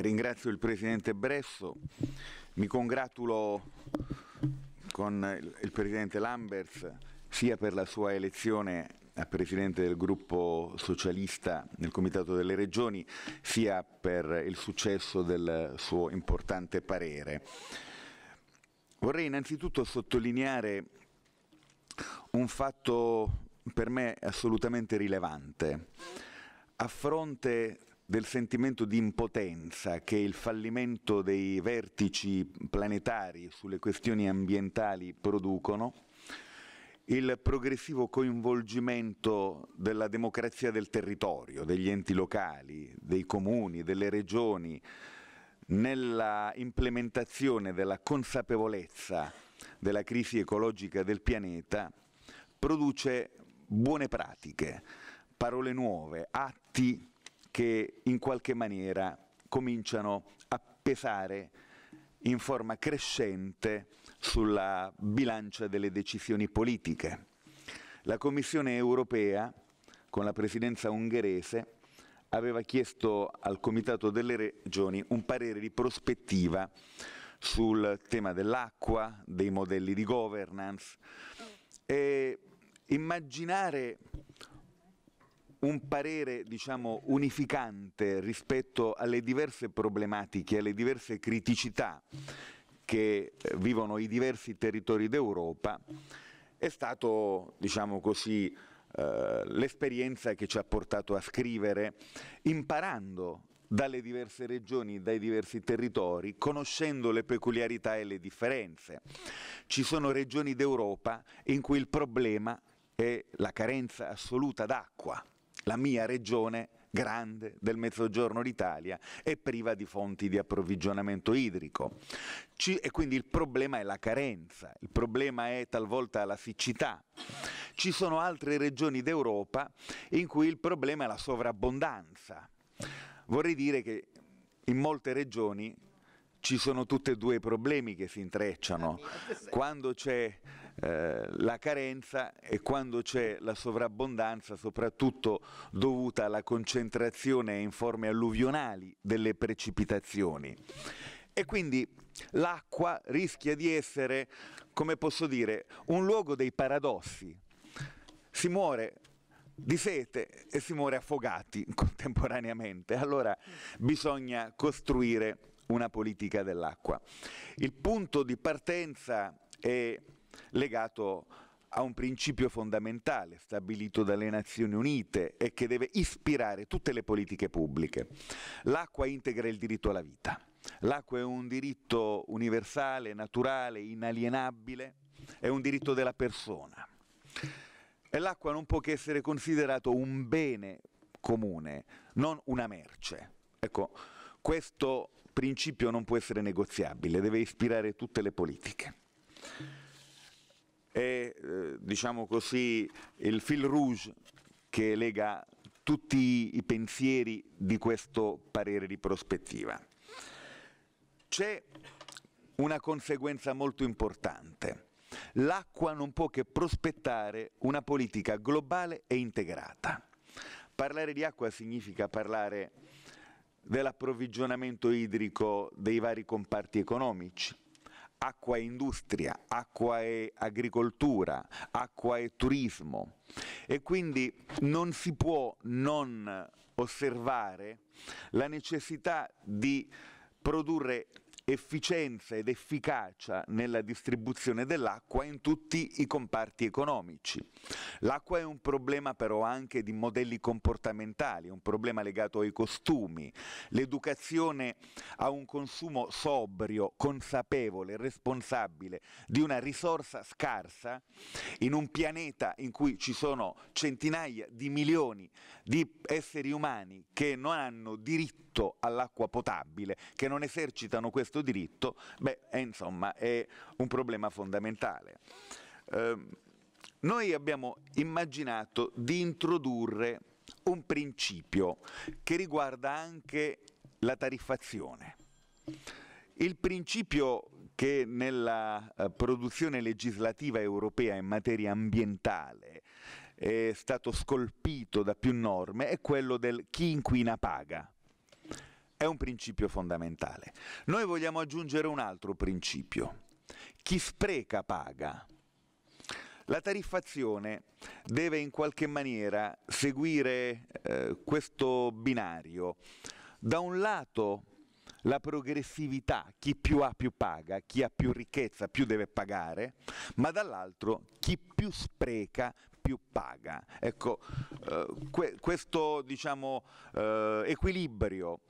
ringrazio il Presidente Bresso, mi congratulo con il Presidente Lambers sia per la sua elezione a Presidente del gruppo socialista nel Comitato delle Regioni, sia per il successo del suo importante parere. Vorrei innanzitutto sottolineare un fatto per me assolutamente rilevante. A fronte del sentimento di impotenza che il fallimento dei vertici planetari sulle questioni ambientali producono, il progressivo coinvolgimento della democrazia del territorio, degli enti locali, dei comuni, delle regioni, nella implementazione della consapevolezza della crisi ecologica del pianeta, produce buone pratiche, parole nuove, atti che in qualche maniera cominciano a pesare in forma crescente sulla bilancia delle decisioni politiche. La Commissione europea, con la presidenza ungherese, aveva chiesto al Comitato delle Regioni un parere di prospettiva sul tema dell'acqua, dei modelli di governance e immaginare un parere diciamo, unificante rispetto alle diverse problematiche, alle diverse criticità che eh, vivono i diversi territori d'Europa è stato diciamo così, eh, l'esperienza che ci ha portato a scrivere imparando dalle diverse regioni, dai diversi territori, conoscendo le peculiarità e le differenze. Ci sono regioni d'Europa in cui il problema è la carenza assoluta d'acqua la mia regione grande del mezzogiorno d'Italia è priva di fonti di approvvigionamento idrico. Ci, e quindi il problema è la carenza, il problema è talvolta la siccità. Ci sono altre regioni d'Europa in cui il problema è la sovrabbondanza. Vorrei dire che in molte regioni ci sono tutti e due i problemi che si intrecciano. Quando c'è eh, la carenza e quando c'è la sovrabbondanza, soprattutto dovuta alla concentrazione in forme alluvionali delle precipitazioni. E quindi l'acqua rischia di essere, come posso dire, un luogo dei paradossi. Si muore di sete e si muore affogati contemporaneamente. Allora bisogna costruire una politica dell'acqua. Il punto di partenza è legato a un principio fondamentale stabilito dalle Nazioni Unite e che deve ispirare tutte le politiche pubbliche. L'acqua integra il diritto alla vita. L'acqua è un diritto universale, naturale, inalienabile, è un diritto della persona. E l'acqua non può che essere considerato un bene comune, non una merce. Ecco, questo principio non può essere negoziabile, deve ispirare tutte le politiche. È, eh, diciamo così, il fil rouge che lega tutti i pensieri di questo parere di prospettiva. C'è una conseguenza molto importante. L'acqua non può che prospettare una politica globale e integrata. Parlare di acqua significa parlare dell'approvvigionamento idrico dei vari comparti economici. Acqua e industria, acqua e agricoltura, acqua e turismo. E quindi non si può non osservare la necessità di produrre efficienza ed efficacia nella distribuzione dell'acqua in tutti i comparti economici. L'acqua è un problema però anche di modelli comportamentali, un problema legato ai costumi. L'educazione a un consumo sobrio, consapevole, responsabile di una risorsa scarsa in un pianeta in cui ci sono centinaia di milioni di esseri umani che non hanno diritto diritto all'acqua potabile, che non esercitano questo diritto, beh, è, eh, insomma, è un problema fondamentale. Eh, noi abbiamo immaginato di introdurre un principio che riguarda anche la tariffazione. Il principio che nella eh, produzione legislativa europea in materia ambientale è stato scolpito da più norme è quello del chi inquina paga è un principio fondamentale. Noi vogliamo aggiungere un altro principio. Chi spreca paga. La tariffazione deve in qualche maniera seguire eh, questo binario. Da un lato la progressività, chi più ha più paga, chi ha più ricchezza più deve pagare, ma dall'altro chi più spreca più paga. Ecco, eh, que questo diciamo, eh, equilibrio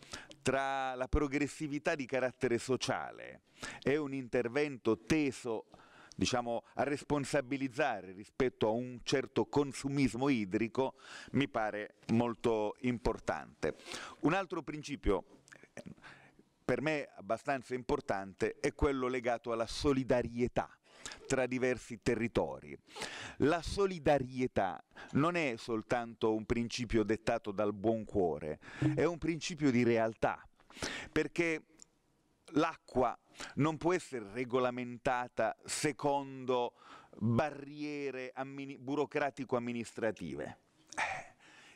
tra la progressività di carattere sociale e un intervento teso diciamo, a responsabilizzare rispetto a un certo consumismo idrico mi pare molto importante. Un altro principio per me abbastanza importante è quello legato alla solidarietà tra diversi territori. La solidarietà non è soltanto un principio dettato dal buon cuore, è un principio di realtà, perché l'acqua non può essere regolamentata secondo barriere burocratico-amministrative.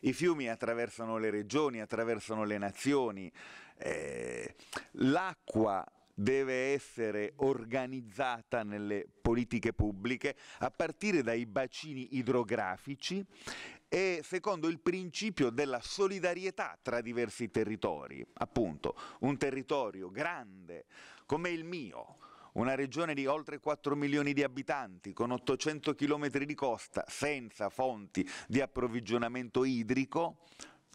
I fiumi attraversano le regioni, attraversano le nazioni, eh, l'acqua deve essere organizzata nelle politiche pubbliche a partire dai bacini idrografici e secondo il principio della solidarietà tra diversi territori. Appunto, un territorio grande come il mio, una regione di oltre 4 milioni di abitanti, con 800 km di costa, senza fonti di approvvigionamento idrico,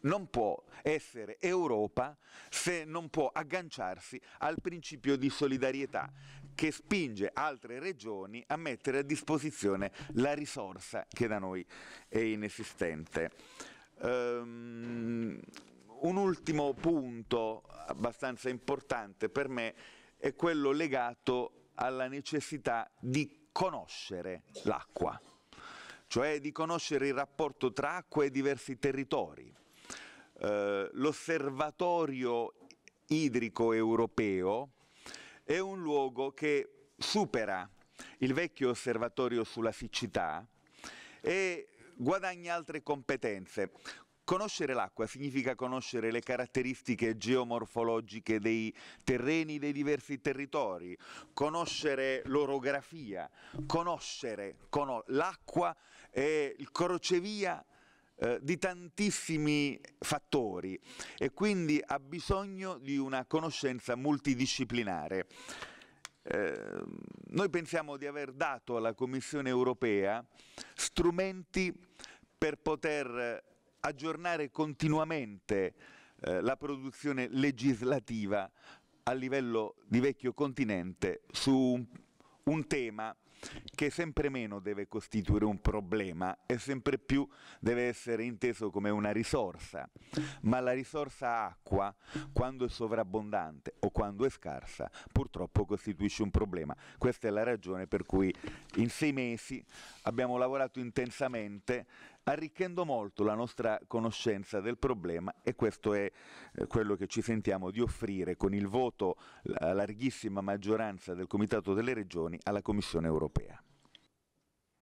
non può essere Europa se non può agganciarsi al principio di solidarietà che spinge altre regioni a mettere a disposizione la risorsa che da noi è inesistente. Um, un ultimo punto abbastanza importante per me è quello legato alla necessità di conoscere l'acqua, cioè di conoscere il rapporto tra acqua e diversi territori eh, l'osservatorio idrico europeo è un luogo che supera il vecchio osservatorio sulla siccità e guadagna altre competenze. Conoscere l'acqua significa conoscere le caratteristiche geomorfologiche dei terreni dei diversi territori, conoscere l'orografia, conoscere conos l'acqua è il crocevia eh, di tantissimi fattori e quindi ha bisogno di una conoscenza multidisciplinare. Eh, noi pensiamo di aver dato alla Commissione europea strumenti per poter aggiornare continuamente eh, la produzione legislativa a livello di vecchio continente su un tema che sempre meno deve costituire un problema e sempre più deve essere inteso come una risorsa, ma la risorsa acqua, quando è sovrabbondante o quando è scarsa, purtroppo costituisce un problema. Questa è la ragione per cui in sei mesi abbiamo lavorato intensamente arricchendo molto la nostra conoscenza del problema e questo è eh, quello che ci sentiamo di offrire con il voto a larghissima maggioranza del Comitato delle Regioni alla Commissione europea.